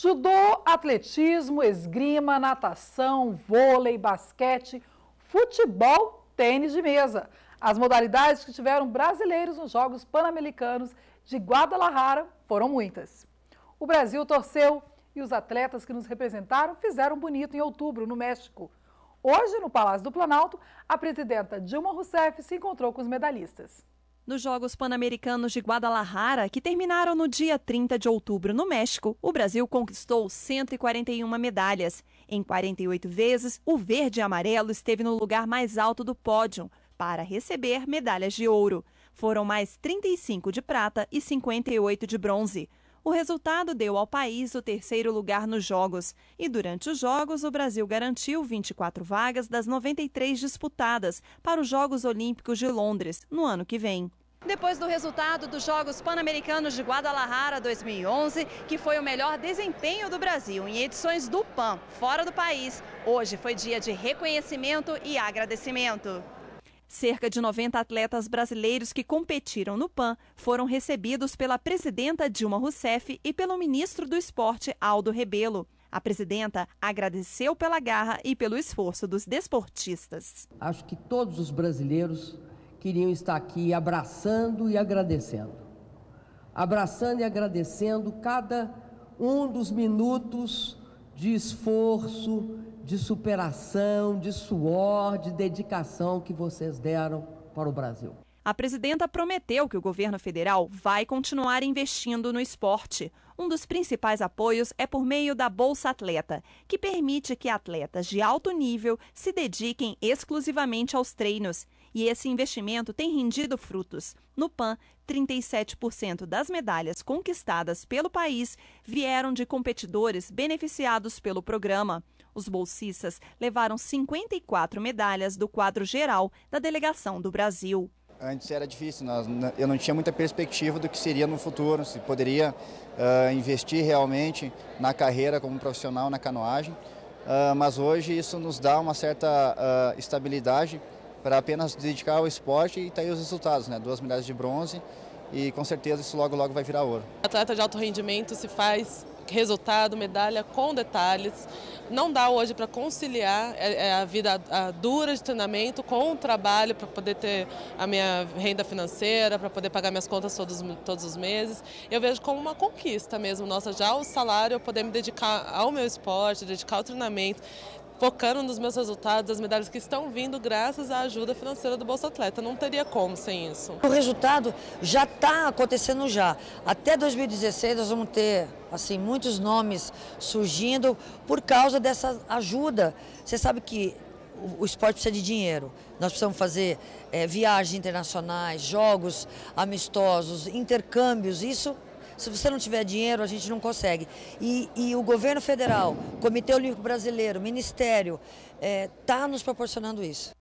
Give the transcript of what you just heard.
Judô, atletismo, esgrima, natação, vôlei, basquete, futebol, tênis de mesa. As modalidades que tiveram brasileiros nos Jogos Pan-Americanos de Guadalajara foram muitas. O Brasil torceu e os atletas que nos representaram fizeram bonito em outubro, no México. Hoje, no Palácio do Planalto, a presidenta Dilma Rousseff se encontrou com os medalhistas. Nos Jogos Pan-Americanos de Guadalajara, que terminaram no dia 30 de outubro no México, o Brasil conquistou 141 medalhas. Em 48 vezes, o verde e amarelo esteve no lugar mais alto do pódio para receber medalhas de ouro. Foram mais 35 de prata e 58 de bronze. O resultado deu ao país o terceiro lugar nos Jogos. E durante os Jogos, o Brasil garantiu 24 vagas das 93 disputadas para os Jogos Olímpicos de Londres, no ano que vem. Depois do resultado dos Jogos Pan-Americanos de Guadalajara 2011, que foi o melhor desempenho do Brasil em edições do PAN fora do país, hoje foi dia de reconhecimento e agradecimento. Cerca de 90 atletas brasileiros que competiram no PAN foram recebidos pela presidenta Dilma Rousseff e pelo ministro do Esporte Aldo Rebelo. A presidenta agradeceu pela garra e pelo esforço dos desportistas. Acho que todos os brasileiros queriam estar aqui abraçando e agradecendo. Abraçando e agradecendo cada um dos minutos de esforço, de superação, de suor, de dedicação que vocês deram para o Brasil. A presidenta prometeu que o governo federal vai continuar investindo no esporte. Um dos principais apoios é por meio da Bolsa Atleta, que permite que atletas de alto nível se dediquem exclusivamente aos treinos e esse investimento tem rendido frutos. No PAN, 37% das medalhas conquistadas pelo país vieram de competidores beneficiados pelo programa. Os bolsistas levaram 54 medalhas do quadro geral da delegação do Brasil. Antes era difícil, eu não tinha muita perspectiva do que seria no futuro, se poderia uh, investir realmente na carreira como profissional na canoagem, uh, mas hoje isso nos dá uma certa uh, estabilidade para apenas dedicar ao esporte e tá aí os resultados, né? Duas medalhas de bronze e com certeza isso logo logo vai virar ouro. Atleta de alto rendimento se faz resultado, medalha com detalhes. Não dá hoje para conciliar é, é a vida dura de treinamento com o trabalho para poder ter a minha renda financeira, para poder pagar minhas contas todos, todos os meses. Eu vejo como uma conquista mesmo, nossa, já o salário, eu poder me dedicar ao meu esporte, dedicar ao treinamento, focando nos meus resultados, as medalhas que estão vindo graças à ajuda financeira do Bolsa Atleta. Não teria como sem isso. O resultado já está acontecendo já. Até 2016 nós vamos ter assim muitos nomes surgindo por causa dessa ajuda. Você sabe que o esporte precisa de dinheiro. Nós precisamos fazer é, viagens internacionais, jogos amistosos, intercâmbios. Isso se você não tiver dinheiro, a gente não consegue. E, e o governo federal, Comitê Olímpico Brasileiro, Ministério, está eh, é, nos proporcionando isso.